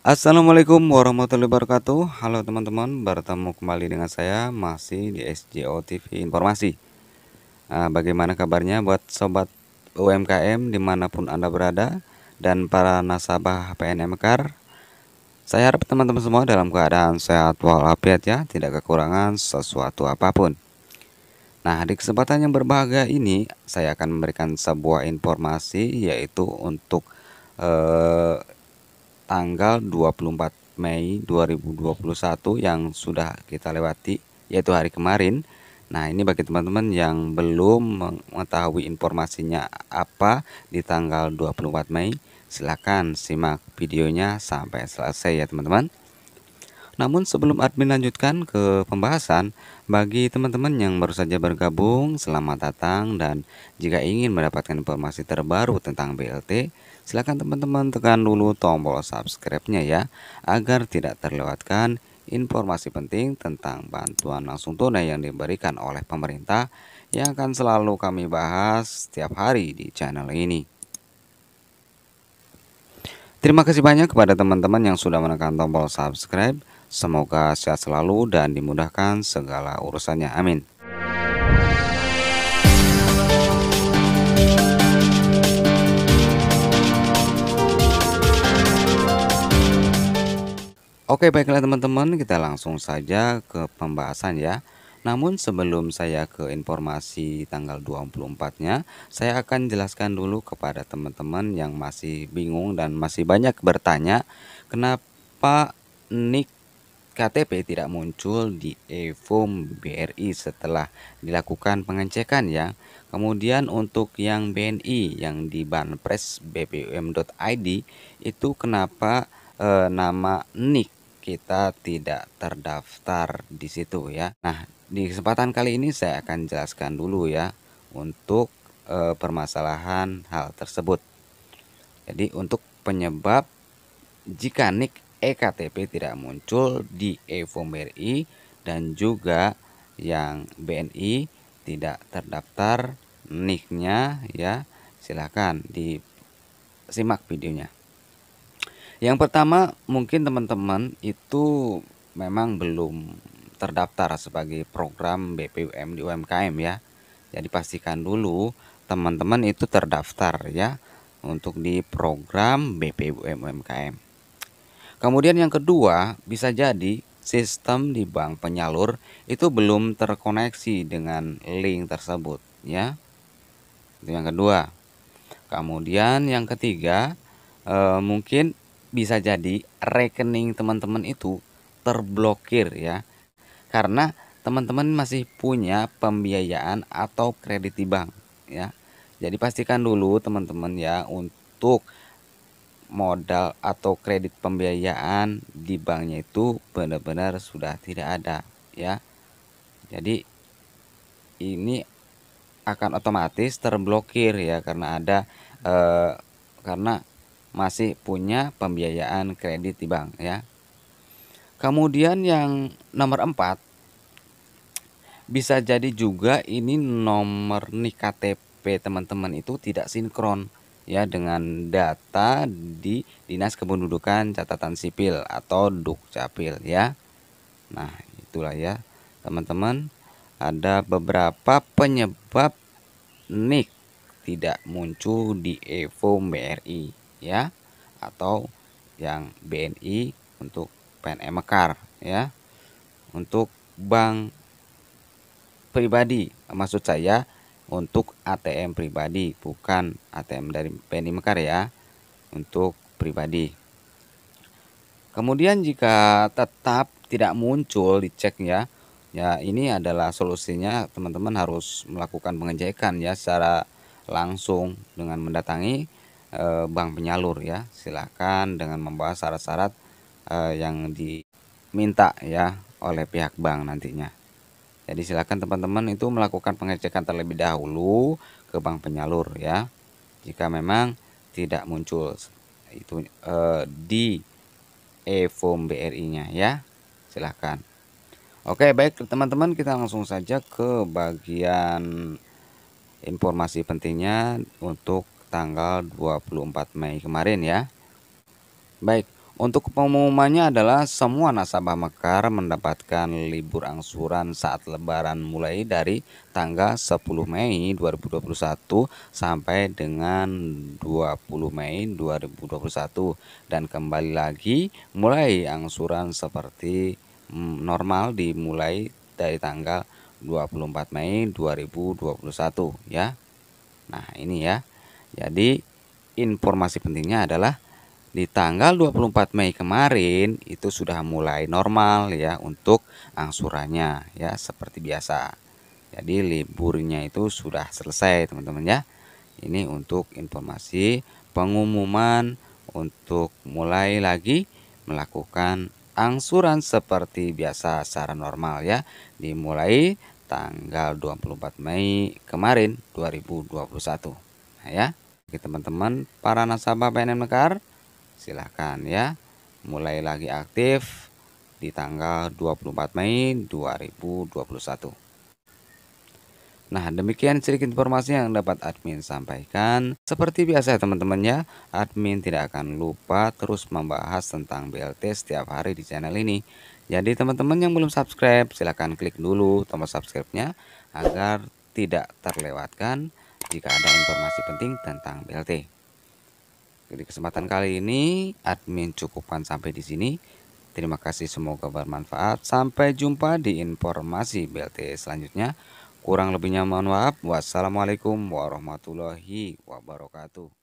Assalamualaikum warahmatullahi wabarakatuh Halo teman-teman bertemu kembali dengan saya masih di SJO TV Informasi nah, Bagaimana kabarnya buat sobat UMKM dimanapun anda berada dan para nasabah PNM Kar Saya harap teman-teman semua dalam keadaan sehat walafiat ya tidak kekurangan sesuatu apapun Nah di kesempatan yang berbahagia ini saya akan memberikan sebuah informasi yaitu untuk eh, tanggal 24 Mei 2021 yang sudah kita lewati yaitu hari kemarin. Nah, ini bagi teman-teman yang belum mengetahui informasinya apa di tanggal 24 Mei, Silahkan simak videonya sampai selesai ya, teman-teman. Namun sebelum admin lanjutkan ke pembahasan, bagi teman-teman yang baru saja bergabung, selamat datang dan jika ingin mendapatkan informasi terbaru tentang BLT, silakan teman-teman tekan dulu tombol subscribe-nya ya, agar tidak terlewatkan informasi penting tentang bantuan langsung tunai yang diberikan oleh pemerintah yang akan selalu kami bahas setiap hari di channel ini. Terima kasih banyak kepada teman-teman yang sudah menekan tombol subscribe. Semoga sehat selalu dan dimudahkan segala urusannya. Amin. Oke baiklah teman-teman kita langsung saja ke pembahasan ya Namun sebelum saya ke informasi tanggal 24 nya Saya akan jelaskan dulu kepada teman-teman yang masih bingung dan masih banyak bertanya Kenapa nick KTP tidak muncul di e-form BRI setelah dilakukan pengecekan ya. Kemudian untuk yang BNI yang di Banpres BPUM.id itu kenapa e, nama NIK kita tidak terdaftar di situ ya. Nah, di kesempatan kali ini saya akan jelaskan dulu ya untuk e, permasalahan hal tersebut. Jadi untuk penyebab jika NIK ektp tidak muncul di e BRI dan juga yang BNI tidak terdaftar nicknya ya silahkan disimak videonya yang pertama mungkin teman-teman itu memang belum terdaftar sebagai program BPUM di UMKM ya jadi pastikan dulu teman-teman itu terdaftar ya untuk di program BPUM UMKM Kemudian yang kedua, bisa jadi sistem di bank penyalur itu belum terkoneksi dengan link tersebut, ya. Itu yang kedua. Kemudian yang ketiga, e, mungkin bisa jadi rekening teman-teman itu terblokir ya. Karena teman-teman masih punya pembiayaan atau kredit di bank ya. Jadi pastikan dulu teman-teman ya untuk modal atau kredit pembiayaan di banknya itu benar-benar sudah tidak ada ya jadi ini akan otomatis terblokir ya karena ada eh, karena masih punya pembiayaan kredit di bank ya kemudian yang nomor empat bisa jadi juga ini nomor nik, KTP teman-teman itu tidak sinkron ya dengan data di Dinas Kependudukan Catatan Sipil atau Dukcapil ya. Nah, itulah ya teman-teman ada beberapa penyebab nik tidak muncul di EVO BRI ya atau yang BNI untuk PNM Mekar ya untuk bank pribadi maksud saya untuk ATM pribadi, bukan ATM dari PNI Mekar ya, untuk pribadi. Kemudian jika tetap tidak muncul dicek ya, ya ini adalah solusinya teman-teman harus melakukan pengecekan ya secara langsung dengan mendatangi e, bank penyalur ya. Silakan dengan membahas syarat-syarat e, yang diminta ya oleh pihak bank nantinya. Jadi silakan teman-teman itu melakukan pengecekan terlebih dahulu ke bank penyalur ya. Jika memang tidak muncul itu eh, di e-form BRI-nya ya. Silakan. Oke, baik teman-teman kita langsung saja ke bagian informasi pentingnya untuk tanggal 24 Mei kemarin ya. Baik, untuk pengumumannya adalah semua nasabah Mekar mendapatkan libur angsuran saat lebaran mulai dari tanggal 10 Mei 2021 sampai dengan 20 Mei 2021 dan kembali lagi mulai angsuran seperti mm, normal dimulai dari tanggal 24 Mei 2021 ya. Nah, ini ya. Jadi informasi pentingnya adalah di tanggal 24 Mei kemarin itu sudah mulai normal ya untuk angsurannya ya seperti biasa. Jadi liburnya itu sudah selesai teman-teman ya. Ini untuk informasi pengumuman untuk mulai lagi melakukan angsuran seperti biasa secara normal ya dimulai tanggal 24 Mei kemarin 2021. Nah ya, bagi teman-teman para nasabah PNM Mekar silahkan ya mulai lagi aktif di tanggal 24 Mei 2021 Nah demikian sedikit informasi yang dapat admin sampaikan Seperti biasa teman-temannya admin tidak akan lupa terus membahas tentang BLT setiap hari di channel ini Jadi teman-teman yang belum subscribe silahkan klik dulu tombol subscribe-nya Agar tidak terlewatkan jika ada informasi penting tentang BLT di kesempatan kali ini admin cukupkan sampai di sini. Terima kasih semoga bermanfaat. Sampai jumpa di informasi BLT selanjutnya. Kurang lebihnya mohon maaf. Wassalamualaikum warahmatullahi wabarakatuh.